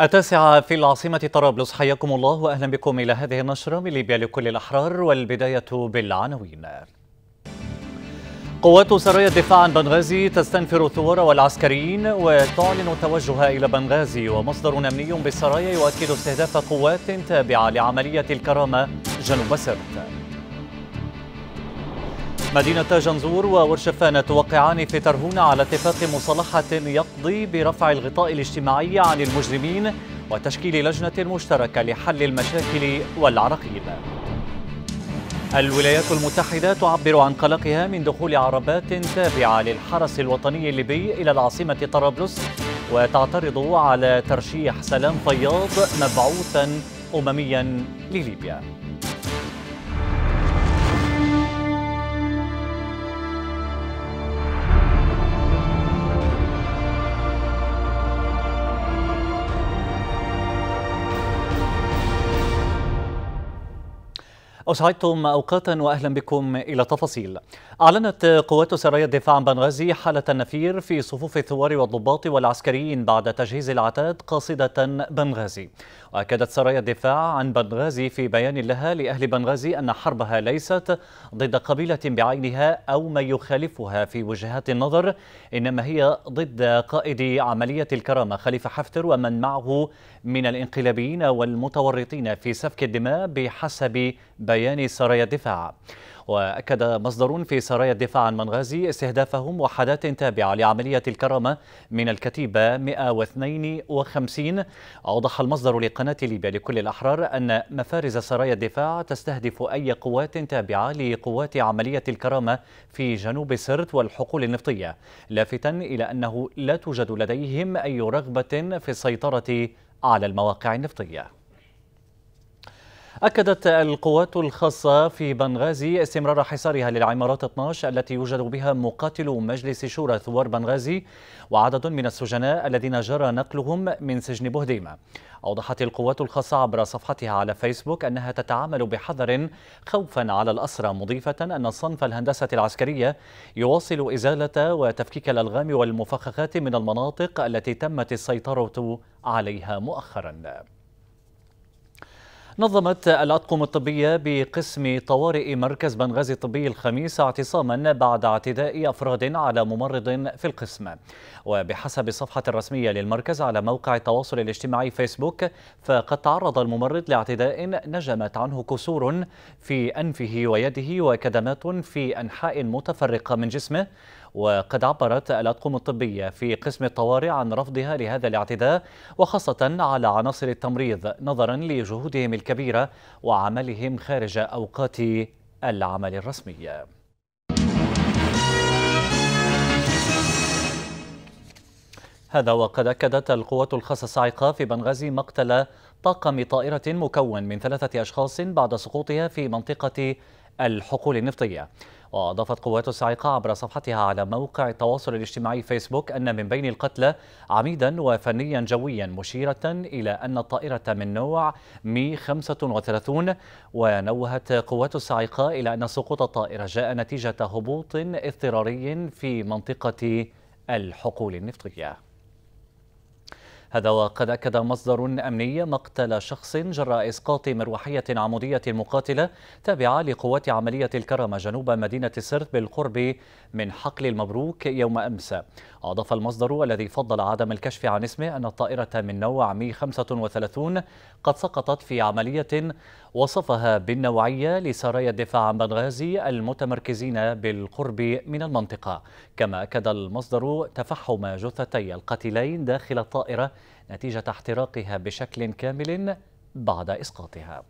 التاسعة في العاصمة طرابلس حياكم الله وأهلا بكم إلى هذه النشرة من ليبيا لكل الأحرار والبداية بالعناوين قوات سرايا الدفاع عن بنغازي تستنفر الثوار والعسكريين وتعلن التوجه إلى بنغازي ومصدر أمني بالسرايا يؤكد استهداف قوات تابعة لعملية الكرامة جنوب سرت مدينة جنزور وورشفان توقعان في ترهون على اتفاق مصالحة يقضي برفع الغطاء الاجتماعي عن المجرمين وتشكيل لجنة مشتركة لحل المشاكل والعراقيل الولايات المتحدة تعبر عن قلقها من دخول عربات تابعة للحرس الوطني الليبي إلى العاصمة طرابلس وتعترض على ترشيح سلام فياض مبعوثا أمميا لليبيا أسعدتم أوقاتا وأهلا بكم إلى تفاصيل أعلنت قوات سرايا الدفاع عن بنغازي حالة النفير في صفوف الثوار والضباط والعسكريين بعد تجهيز العتاد قاصدة بنغازي وأكدت سرايا الدفاع عن بنغازي في بيان لها لأهل بنغازي أن حربها ليست ضد قبيلة بعينها أو من يخالفها في وجهات النظر إنما هي ضد قائد عملية الكرامة خليفة حفتر ومن معه من الانقلابيين والمتورطين في سفك الدماء بحسب بيان سرايا الدفاع وأكد مصدر في سرايا الدفاع عن منغازي استهدافهم وحدات تابعة لعملية الكرامة من الكتيبة 152 أوضح المصدر لقناة ليبيا لكل الأحرار أن مفارز سرايا الدفاع تستهدف أي قوات تابعة لقوات عملية الكرامة في جنوب سرت والحقول النفطية لافتا إلى أنه لا توجد لديهم أي رغبة في السيطرة على المواقع النفطيه أكدت القوات الخاصة في بنغازي استمرار حصارها للعمارات 12 التي يوجد بها مقاتلو مجلس شورى ثوار بنغازي وعدد من السجناء الذين جرى نقلهم من سجن بهديمة أوضحت القوات الخاصة عبر صفحتها على فيسبوك أنها تتعامل بحذر خوفا على الأسرى مضيفة أن صنف الهندسة العسكرية يواصل إزالة وتفكيك الألغام والمفخخات من المناطق التي تمت السيطرة عليها مؤخراً نظمت الأطقم الطبية بقسم طوارئ مركز بنغازي الطبي الخميس اعتصاما بعد اعتداء أفراد على ممرض في القسم وبحسب الصفحة الرسمية للمركز على موقع التواصل الاجتماعي فيسبوك فقد تعرض الممرض لاعتداء نجمت عنه كسور في أنفه ويده وكدمات في أنحاء متفرقة من جسمه وقد عبرت الأطقم الطبية في قسم الطوارئ عن رفضها لهذا الاعتداء وخاصة على عناصر التمريض نظرا لجهودهم الكبيرة وعملهم خارج أوقات العمل الرسمي هذا وقد أكدت القوات الخاصة في بنغازي مقتل طاقم طائرة مكون من ثلاثة أشخاص بعد سقوطها في منطقة الحقول النفطية وأضافت قوات الصاعقة عبر صفحتها على موقع التواصل الاجتماعي فيسبوك أن من بين القتلى عميدا وفنيا جويا مشيرة إلى أن الطائرة من نوع مي 35 ونوهت قوات الصاعقة إلى أن سقوط الطائرة جاء نتيجة هبوط اضطراري في منطقة الحقول النفطية هذا وقد أكد مصدر أمني مقتل شخص جراء إسقاط مروحية عمودية مقاتلة تابعة لقوات عملية الكرامة جنوب مدينة سرت بالقرب من حقل المبروك يوم أمس أضاف المصدر الذي فضل عدم الكشف عن اسمه أن الطائرة من نوع مي 35 قد سقطت في عملية وصفها بالنوعية لسرايا الدفاع عن بنغازي المتمركزين بالقرب من المنطقة كما أكد المصدر تفحم جثتي القتيلين داخل الطائرة نتيجة احتراقها بشكل كامل بعد إسقاطها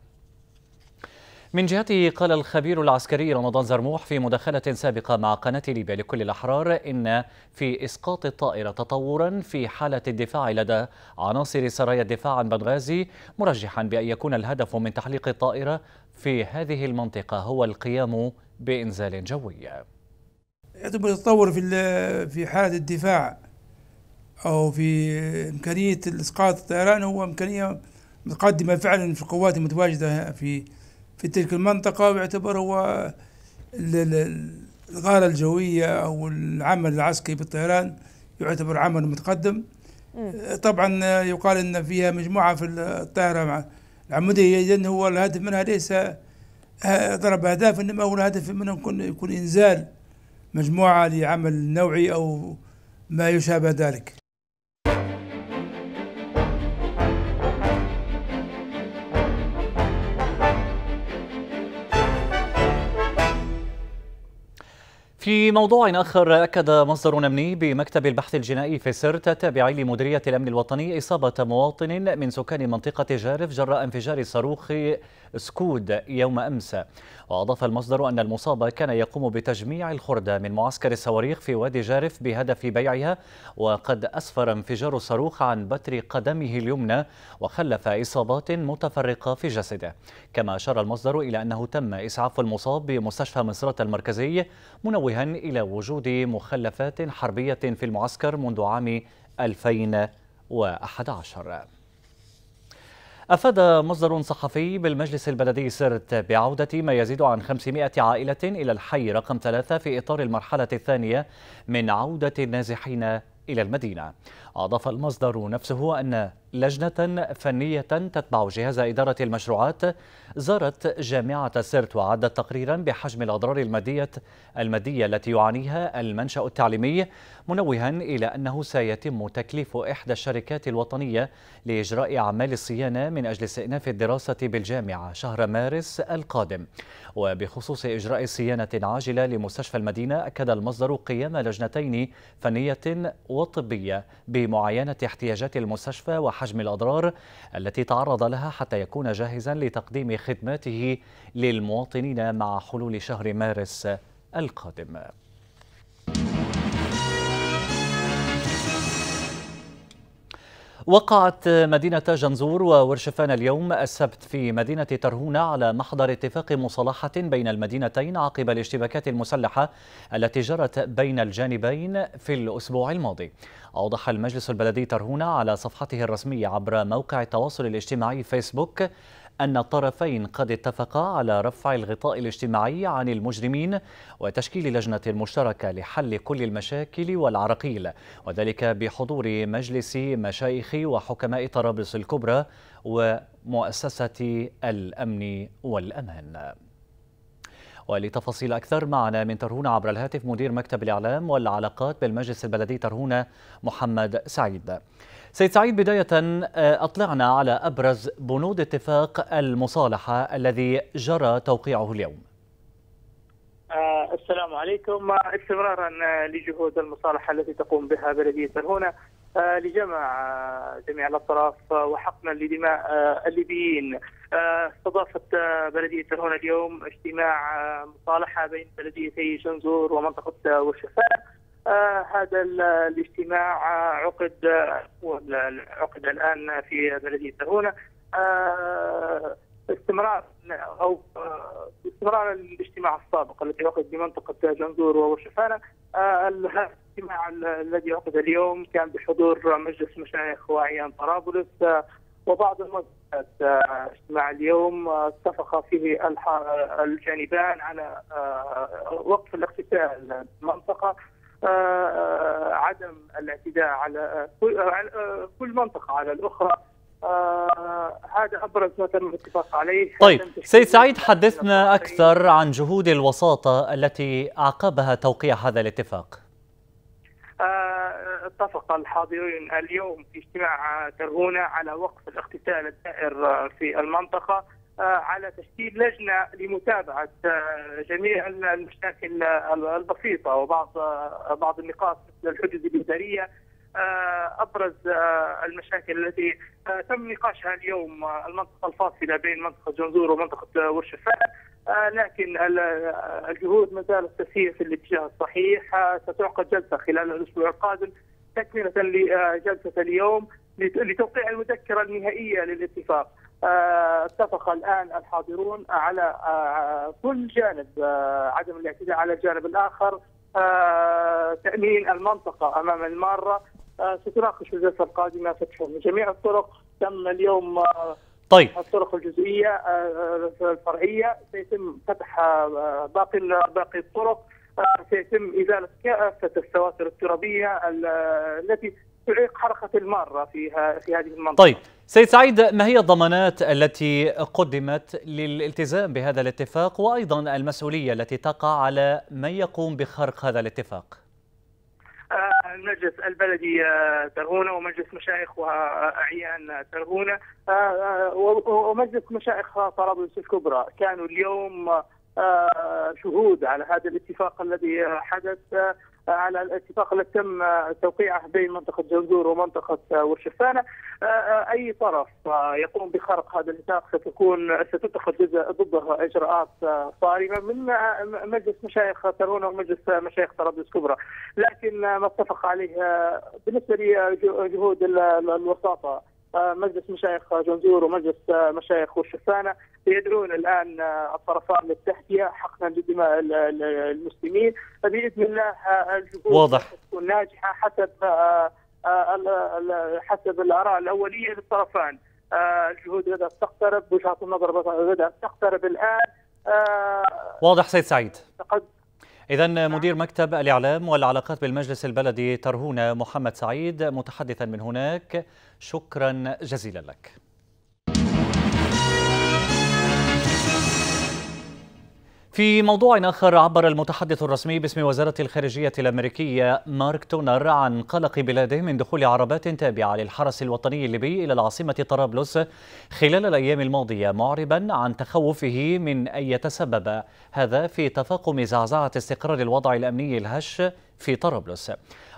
من جهته قال الخبير العسكري رمضان زرموح في مداخلة سابقة مع قناة ليبيا لكل الأحرار إن في إسقاط الطائرة تطورا في حالة الدفاع لدى عناصر سرايا الدفاع عن بنغازي مرجحا بأن يكون الهدف من تحليق الطائرة في هذه المنطقة هو القيام بإنزال جوي يتم التطور في في حالة الدفاع أو في إمكانية إسقاط الطيران هو إمكانية متقدمة فعلا في القوات المتواجدة في في تلك المنطقة ويعتبر هو الغارة الجوية أو العمل العسكري بالطيران يعتبر عمل متقدم طبعا يقال أن فيها مجموعة في الطائرة العمودية إذن هو الهدف منها ليس ضرب أهداف إنما هو الهدف منها يكون إنزال مجموعة لعمل نوعي أو ما يشابه ذلك في موضوع آخر أكد مصدر أمني بمكتب البحث الجنائي في سرت التابع لمديرية الأمن الوطني إصابة مواطن من سكان منطقة جارف جراء انفجار صاروخ سكود يوم أمس وأضاف المصدر أن المصاب كان يقوم بتجميع الخردة من معسكر الصواريخ في وادي جارف بهدف بيعها وقد أسفر انفجار الصاروخ عن بتر قدمه اليمنى وخلف إصابات متفرقة في جسده كما أشار المصدر إلى أنه تم إسعاف المصاب بمستشفى مصرات المركزي منوها إلى وجود مخلفات حربية في المعسكر منذ عام 2011 أفاد مصدر صحفي بالمجلس البلدي سرت بعودة ما يزيد عن 500 عائلة إلى الحي رقم ثلاثة في إطار المرحلة الثانية من عودة النازحين إلى المدينة أضاف المصدر نفسه أن لجنة فنية تتبع جهاز إدارة المشروعات زارت جامعة سرت وعدت تقريرا بحجم الأضرار المادية المادية التي يعانيها المنشأ التعليمي منوها إلى أنه سيتم تكليف إحدى الشركات الوطنية لإجراء أعمال الصيانة من أجل استئناف الدراسة بالجامعة شهر مارس القادم وبخصوص إجراء صيانة عاجلة لمستشفى المدينة أكد المصدر قيام لجنتين فنية وطبية بمعاينة احتياجات المستشفى وحجم حجم الأضرار التي تعرض لها حتى يكون جاهزا لتقديم خدماته للمواطنين مع حلول شهر مارس القادم وقعت مدينة جنزور وورشفان اليوم السبت في مدينة ترهونة على محضر اتفاق مصالحة بين المدينتين عقب الاشتباكات المسلحة التي جرت بين الجانبين في الأسبوع الماضي أوضح المجلس البلدي ترهونة على صفحته الرسمية عبر موقع التواصل الاجتماعي فيسبوك أن الطرفين قد اتفقا على رفع الغطاء الاجتماعي عن المجرمين وتشكيل لجنة مشتركة لحل كل المشاكل والعراقيل وذلك بحضور مجلس مشايخ وحكماء طرابلس الكبرى ومؤسسة الأمن والأمان ولتفاصيل أكثر معنا من ترهون عبر الهاتف مدير مكتب الإعلام والعلاقات بالمجلس البلدي ترهون محمد سعيد سيد سعيد بداية آه، أطلعنا على أبرز بنود اتفاق المصالحة الذي جرى توقيعه اليوم آه، السلام عليكم آه، استمرارا لجهود المصالحة التي تقوم بها بلدية هنا لجمع جميع الاطراف وحقنا لدماء الليبيين استضافت بلديه هنا اليوم اجتماع مصالحه بين بلديتي شنزور ومنطقه والشفاء هذا الاجتماع آه، عقد آه، عقد الان في بلديه دهونه آه، استمرار او استمرار الاجتماع السابق الذي عقد بمنطقه جندور وورشفانه الاجتماع الذي عقد اليوم كان بحضور مجلس مشايخ واعيان طرابلس وبعض المجلسات اجتماع اليوم اتفق فيه الجانبان على وقف الاقتتال المنطقه عدم الاعتداء على كل منطقه على الاخرى آه، هذا ابرز ما تم الاتفاق عليه طيب سيد سعيد حدثنا اكثر عن جهود الوساطه التي اعقبها توقيع هذا الاتفاق آه، اتفق الحاضرين اليوم في اجتماع ترغونه على وقف الاقتتال الدائر في المنطقه آه، على تشكيل لجنه لمتابعه آه، جميع المشاكل آه، البسيطه وبعض بعض النقاط مثل الحدود الاداريه ابرز المشاكل التي تم نقاشها اليوم المنطقه الفاصله بين منطقه جنزور ومنطقه ورشفاء لكن الجهود ما زالت تسير في الاتجاه الصحيح ستعقد جلسه خلال الاسبوع القادم تكمله لجلسه اليوم لتوقيع المذكره النهائيه للاتفاق آه، اتفق الان الحاضرون على آه، كل جانب آه، عدم الاعتداء على الجانب الاخر تامين المنطقه امام الماره ستناقش الجلسه القادمه فتح جميع الطرق تم اليوم طيب الطرق الجزئيه الفرعيه سيتم فتح باقي باقي الطرق سيتم ازاله كافه السواتر الترابيه التي تعيق حركه الماره في في هذه المنطقه طيب سيد سعيد ما هي الضمانات التي قدمت للالتزام بهذا الاتفاق وايضا المسؤوليه التي تقع على من يقوم بخرق هذا الاتفاق؟ آه، المجلس البلدي آه، ترغونه ومجلس مشايخ وأعيان ترغونه آه، ومجلس مشايخ طرابلس الكبرى كانوا اليوم شهود على هذا الاتفاق الذي حدث على الاتفاق الذي تم توقيعه بين منطقه جندور ومنطقه ورشفانه آه، آه، اي طرف يقوم بخرق هذا الاتفاق ستكون ستتخذ ضده اجراءات صارمه من مجلس مشايخ ترونه ومجلس مشايخ طرابلس الكبرى لكن ما اتفق عليه بالنسبه لجهود الوساطه مجلس مشايخ جنزور ومجلس مشايخ وشفانا يدعون الان الطرفان للتحيه حقنا لدماء المسلمين باذن الله الجهود تكون ناجحه حسب آه، آه، حسب الاراء الاوليه للطرفان آه، الجهود بدات تقترب وجهات النظر بدات تقترب الان واضح سيد سعيد إذا نعم. مدير مكتب الإعلام والعلاقات بالمجلس البلدي ترهون محمد سعيد متحدثا من هناك شكرا جزيلا لك في موضوع آخر عبر المتحدث الرسمي باسم وزارة الخارجية الأمريكية مارك تونر عن قلق بلاده من دخول عربات تابعة للحرس الوطني الليبي إلى العاصمة طرابلس خلال الأيام الماضية معربا عن تخوفه من أن يتسبب هذا في تفاقم زعزعة استقرار الوضع الأمني الهش في طرابلس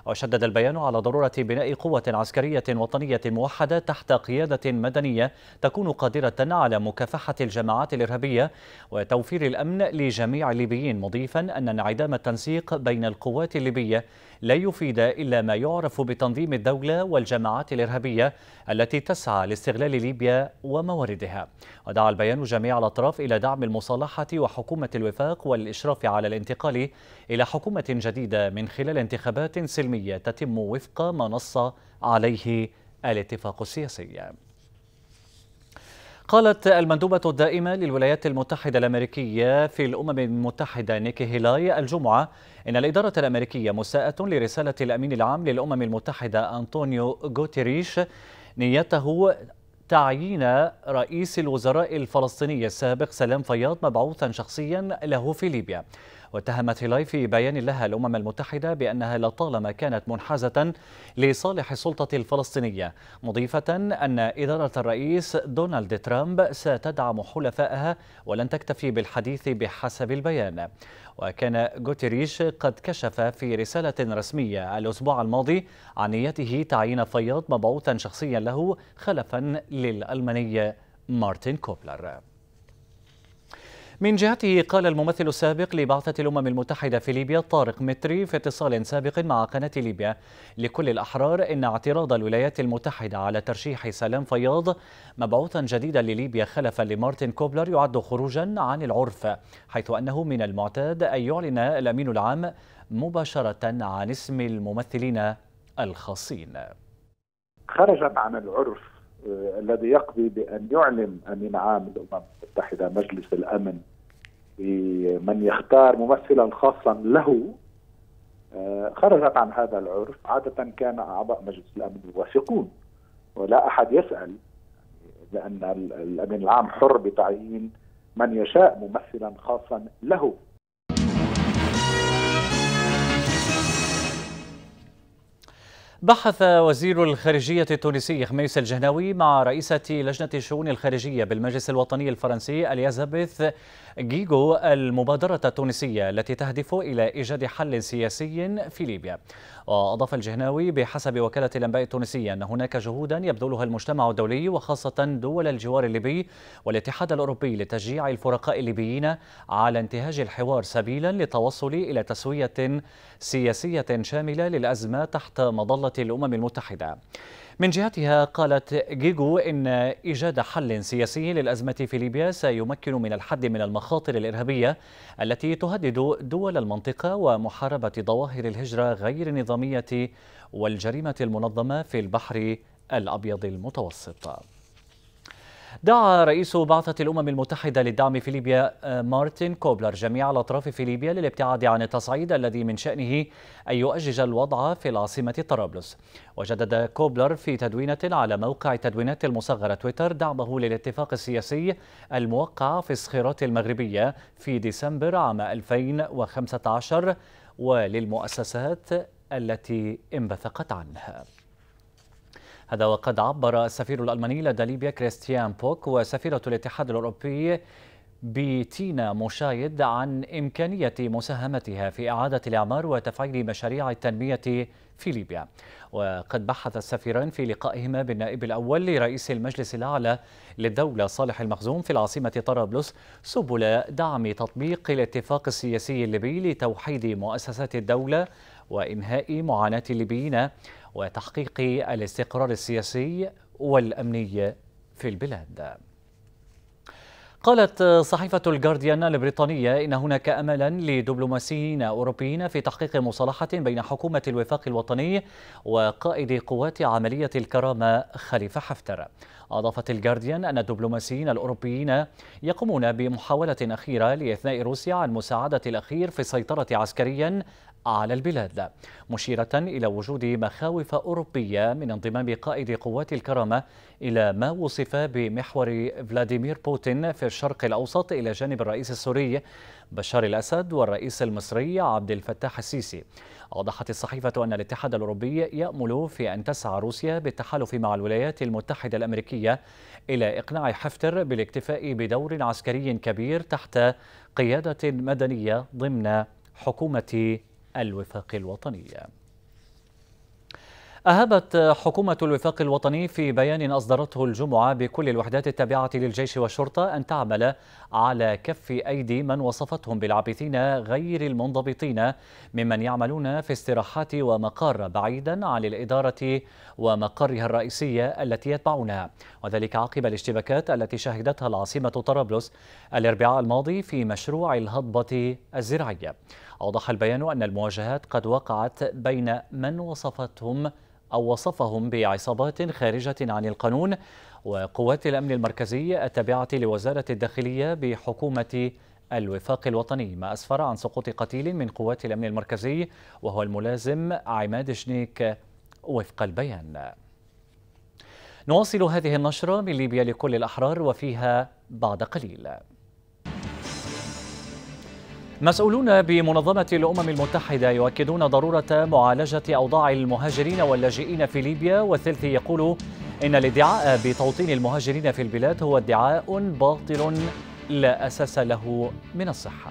وشدد البيان على ضرورة بناء قوة عسكرية وطنية موحدة تحت قيادة مدنية تكون قادرة على مكافحة الجماعات الإرهابية وتوفير الأمن لجميع الليبيين مضيفا أن انعدام التنسيق بين القوات الليبية لا يفيد إلا ما يعرف بتنظيم الدولة والجماعات الإرهابية التي تسعى لاستغلال ليبيا ومواردها ودعا البيان جميع الأطراف إلى دعم المصالحة وحكومة الوفاق والإشراف على الانتقال إلى حكومة جديدة من خلال انتخابات سلمية تتم وفق ما نص عليه الاتفاق السياسي قالت المندوبة الدائمة للولايات المتحدة الأمريكية في الأمم المتحدة نيكي هيلاي الجمعة إن الإدارة الأمريكية مساءة لرسالة الأمين العام للأمم المتحدة أنطونيو غوتيريش نيته تعيين رئيس الوزراء الفلسطيني السابق سلام فياض مبعوثا شخصيا له في ليبيا واتهمت هيلاي في بيان لها الأمم المتحدة بأنها لطالما كانت منحازة لصالح السلطة الفلسطينية مضيفة أن إدارة الرئيس دونالد ترامب ستدعم حلفائها ولن تكتفي بالحديث بحسب البيان وكان غوتيريش قد كشف في رسالة رسمية الأسبوع الماضي عن نيته تعيين فياض مبعوثا شخصيا له خلفا للألماني مارتن كوبلر من جهته قال الممثل السابق لبعثة الأمم المتحدة في ليبيا طارق متري في اتصال سابق مع قناة ليبيا لكل الأحرار إن اعتراض الولايات المتحدة على ترشيح سلام فياض مبعوثا جديدا لليبيا خلفا لمارتن كوبلر يعد خروجا عن العرف حيث أنه من المعتاد أن يعلن الأمين العام مباشرة عن اسم الممثلين الخاصين خرجت عن العرف آه، الذي يقضي بأن يعلن عام الأمم المتحدة مجلس الأمن بمن يختار ممثلا خاصا له آه، خرجت عن هذا العرف عادة كان أعضاء مجلس الأمن يوافقون ولا أحد يسأل لأن الأمين العام حر بتعيين من يشاء ممثلا خاصا له بحث وزير الخارجية التونسي خميس الجهناوي مع رئيسة لجنة الشؤون الخارجية بالمجلس الوطني الفرنسي اليزابيث جيجو المبادرة التونسية التي تهدف إلى إيجاد حل سياسي في ليبيا وأضاف الجهناوي بحسب وكالة الأنباء التونسية أن هناك جهودا يبذلها المجتمع الدولي وخاصة دول الجوار الليبي والاتحاد الأوروبي لتشجيع الفرقاء الليبيين على انتهاج الحوار سبيلا للتوصل إلى تسوية سياسية شاملة للأزمة تحت مظلة الأمم المتحدة من جهتها قالت جيجو إن إيجاد حل سياسي للأزمة في ليبيا سيمكن من الحد من المخاطر الإرهابية التي تهدد دول المنطقة ومحاربة ظواهر الهجرة غير النظامية والجريمة المنظمة في البحر الأبيض المتوسط دعا رئيس بعثة الأمم المتحدة للدعم في ليبيا آه، مارتن كوبلر جميع الأطراف في ليبيا للابتعاد عن التصعيد الذي من شأنه أن يؤجج الوضع في العاصمة طرابلس وجدد كوبلر في تدوينة على موقع تدوينات المصغرة تويتر دعمه للاتفاق السياسي الموقع في الصخيرات المغربية في ديسمبر عام 2015 وللمؤسسات التي انبثقت عنها هذا وقد عبر السفير الألماني لدى ليبيا كريستيان بوك وسفيرة الاتحاد الأوروبي بتينا مشايد عن إمكانية مساهمتها في إعادة الإعمار وتفعيل مشاريع التنمية في ليبيا وقد بحث السفيران في لقائهما بالنائب الأول لرئيس المجلس الأعلى للدولة صالح المخزوم في العاصمة طرابلس سبل دعم تطبيق الاتفاق السياسي الليبي لتوحيد مؤسسات الدولة وإنهاء معاناة الليبيين وتحقيق الاستقرار السياسي والأمني في البلاد قالت صحيفة الجارديان البريطانية إن هناك أملا لدبلوماسيين أوروبيين في تحقيق مصالحة بين حكومة الوفاق الوطني وقائد قوات عملية الكرامة خليفة حفتر أضافت الجارديان أن الدبلوماسيين الأوروبيين يقومون بمحاولة أخيرة لإثناء روسيا عن مساعدة الأخير في السيطرة عسكريا على البلاد مشيرة إلى وجود مخاوف أوروبية من انضمام قائد قوات الكرامة إلى ما وصف بمحور فلاديمير بوتين في الشرق الأوسط إلى جانب الرئيس السوري بشار الأسد والرئيس المصري عبد الفتاح السيسي أوضحت الصحيفة أن الاتحاد الأوروبي يأمل في أن تسعى روسيا بالتحالف مع الولايات المتحدة الأمريكية إلى إقناع حفتر بالاكتفاء بدور عسكري كبير تحت قيادة مدنية ضمن حكومة الوفاق الوطني أهبت حكومة الوفاق الوطني في بيان أصدرته الجمعة بكل الوحدات التابعة للجيش والشرطة أن تعمل على كف أيدي من وصفتهم بالعابثين غير المنضبطين ممن يعملون في استراحات ومقار بعيدا عن الإدارة ومقرها الرئيسية التي يتبعونها وذلك عقب الاشتباكات التي شهدتها العاصمة طرابلس الأربعاء الماضي في مشروع الهضبة الزراعية أوضح البيان أن المواجهات قد وقعت بين من وصفتهم أو وصفهم بعصابات خارجة عن القانون وقوات الأمن المركزي التابعة لوزارة الداخلية بحكومة الوفاق الوطني ما أسفر عن سقوط قتيل من قوات الأمن المركزي وهو الملازم عماد شنيك وفق البيان نواصل هذه النشرة من ليبيا لكل الأحرار وفيها بعد قليل مسؤولون بمنظمة الأمم المتحدة يؤكدون ضرورة معالجة أوضاع المهاجرين واللاجئين في ليبيا والثلث يقول إن الادعاء بتوطين المهاجرين في البلاد هو ادعاء باطل لا أساس له من الصحة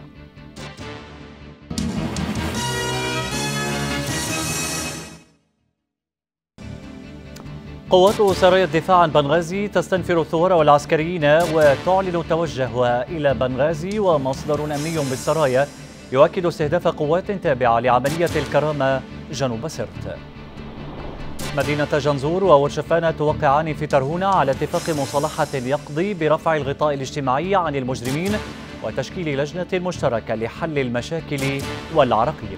قوات سرايا الدفاع عن بنغازي تستنفر الثوار والعسكريين وتعلن التوجه إلى بنغازي ومصدر أمني بالسرايا يؤكد استهداف قوات تابعة لعملية الكرامة جنوب سرت مدينة جنزور وورشفان توقعان في ترهونة على اتفاق مصالحة يقضي برفع الغطاء الاجتماعي عن المجرمين وتشكيل لجنة مشتركة لحل المشاكل والعراقيل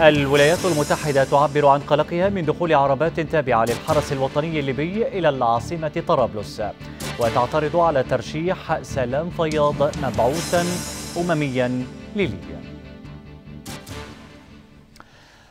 الولايات المتحدة تعبر عن قلقها من دخول عربات تابعة للحرس الوطني الليبي إلى العاصمة طرابلس وتعترض على ترشيح سلام فياض مبعوثا أمميا لليبيا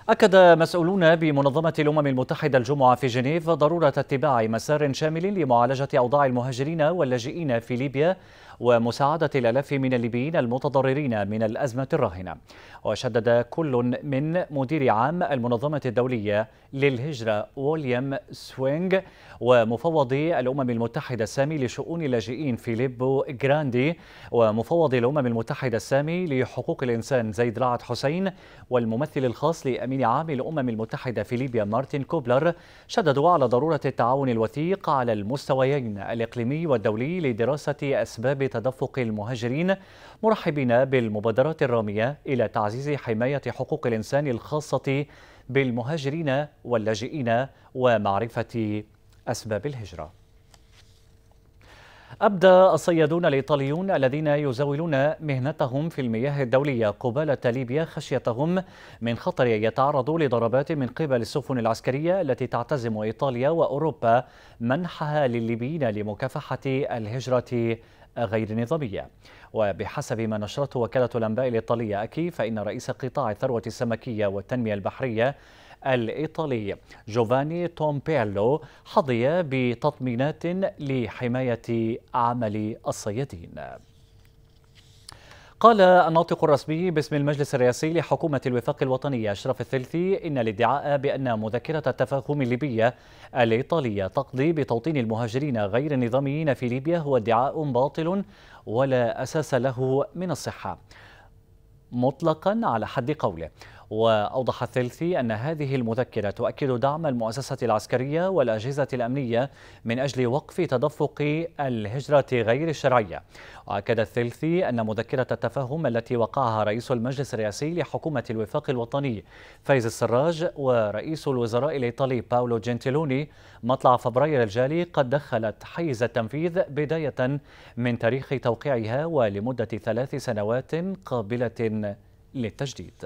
أكد مسؤولون بمنظمة الأمم المتحدة الجمعة في جنيف ضرورة اتباع مسار شامل لمعالجة أوضاع المهاجرين واللاجئين في ليبيا ومساعدة الألاف من الليبيين المتضررين من الأزمة الراهنة وشدد كل من مدير عام المنظمة الدولية للهجرة ويليام سوينغ ومفوض الأمم المتحدة السامي لشؤون اللاجئين فيليبو جراندي ومفوض الأمم المتحدة السامي لحقوق الإنسان زيد رعد حسين والممثل الخاص لأمين عام الأمم المتحدة في ليبيا مارتن كوبلر شددوا على ضرورة التعاون الوثيق على المستويين الإقليمي والدولي لدراسة أسباب تدفق المهاجرين مرحبين بالمبادرات الرامية إلى تعزيز حماية حقوق الإنسان الخاصة بالمهاجرين واللاجئين ومعرفة أسباب الهجرة أبدى الصيادون الإيطاليون الذين يزاولون مهنتهم في المياه الدولية قبالة ليبيا خشيتهم من خطر يتعرضوا لضربات من قبل السفن العسكرية التي تعتزم إيطاليا وأوروبا منحها للليبيين لمكافحة الهجرة غير نظامية وبحسب ما نشرته وكالة الأنباء الإيطالية أكي فإن رئيس قطاع الثروة السمكية والتنمية البحرية الإيطالي جوفاني تومبيلو حظي بتطمينات لحماية عمل الصيادين قال الناطق الرسمي باسم المجلس الرئاسي لحكومة الوفاق الوطني أشرف الثلثي إن الادعاء بأن مذكرة التفاهم الليبية الإيطالية تقضي بتوطين المهاجرين غير النظاميين في ليبيا هو ادعاء باطل ولا أساس له من الصحة مطلقا على حد قوله وأوضح الثلثي أن هذه المذكرة تؤكد دعم المؤسسة العسكرية والأجهزة الأمنية من أجل وقف تدفق الهجرة غير الشرعية وأكد الثلثي أن مذكرة التفاهم التي وقعها رئيس المجلس الرئاسي لحكومة الوفاق الوطني فايز السراج ورئيس الوزراء الإيطالي باولو جنتيلوني مطلع فبراير الجالي قد دخلت حيز التنفيذ بداية من تاريخ توقيعها ولمدة ثلاث سنوات قابلة للتجديد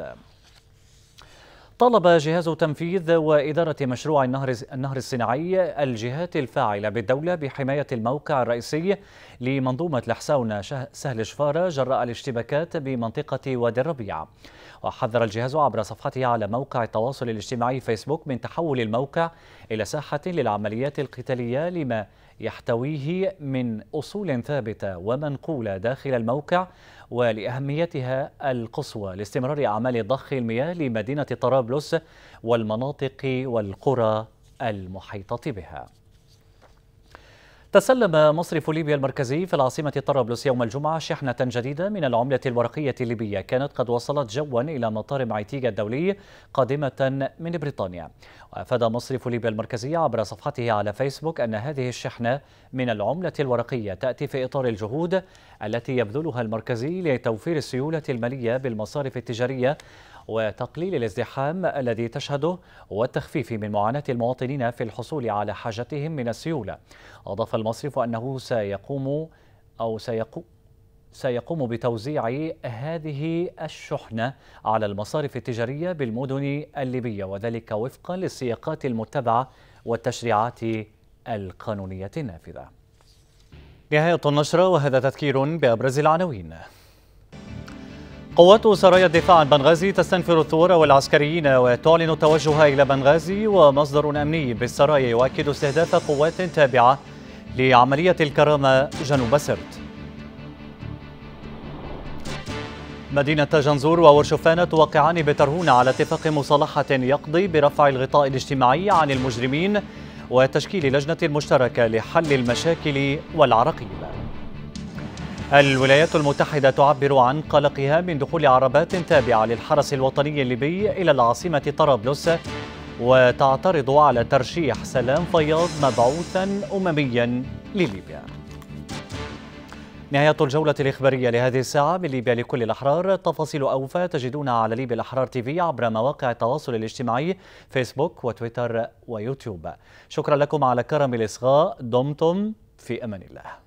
طلب جهاز تنفيذ وإدارة مشروع النهر النهر الصناعي الجهات الفاعلة بالدولة بحماية الموقع الرئيسي لمنظومة الحساونة سهل شفارة جراء الاشتباكات بمنطقة وادي الربيع. وحذر الجهاز عبر صفحته على موقع التواصل الاجتماعي فيسبوك من تحول الموقع إلى ساحة للعمليات القتالية لما يحتويه من أصول ثابتة ومنقولة داخل الموقع ولأهميتها القصوى لاستمرار أعمال ضخ المياه لمدينة طرابلس والمناطق والقرى المحيطة بها تسلم مصرف ليبيا المركزي في العاصمة طرابلس يوم الجمعة شحنة جديدة من العملة الورقية الليبية كانت قد وصلت جوا إلى مطار معيتيغا الدولي قادمة من بريطانيا وأفاد مصرف ليبيا المركزي عبر صفحته على فيسبوك أن هذه الشحنة من العملة الورقية تأتي في إطار الجهود التي يبذلها المركزي لتوفير السيولة المالية بالمصارف التجارية وتقليل الازدحام الذي تشهده والتخفيف من معاناة المواطنين في الحصول على حاجتهم من السيولة أضاف المصرف أنه سيقوم أو سيقوم سيقوم بتوزيع هذه الشحنة على المصارف التجارية بالمدن الليبية وذلك وفقا للسياقات المتبعة والتشريعات القانونية النافذة نهاية النشرة وهذا تذكير بأبرز العناوين قوات سرايا الدفاع عن بنغازي تستنفر الثوار والعسكريين وتعلن التوجه إلى بنغازي ومصدر أمني بالسرايا يؤكد استهداف قوات تابعة لعملية الكرامة جنوب سرت مدينة جنزور وورشفان توقعان بترهون على اتفاق مصالحة يقضي برفع الغطاء الاجتماعي عن المجرمين وتشكيل لجنة مشتركة لحل المشاكل والعراقيل الولايات المتحدة تعبر عن قلقها من دخول عربات تابعة للحرس الوطني الليبي إلى العاصمة طرابلس وتعترض على ترشيح سلام فياض مبعوثا أمميا لليبيا نهاية الجولة الإخبارية لهذه الساعة من ليبيا لكل الأحرار تفاصيل أوفى تجدونها على ليبيا الأحرار تيفي عبر مواقع التواصل الاجتماعي فيسبوك وتويتر ويوتيوب شكرا لكم على كرم الإصغاء دمتم في أمان الله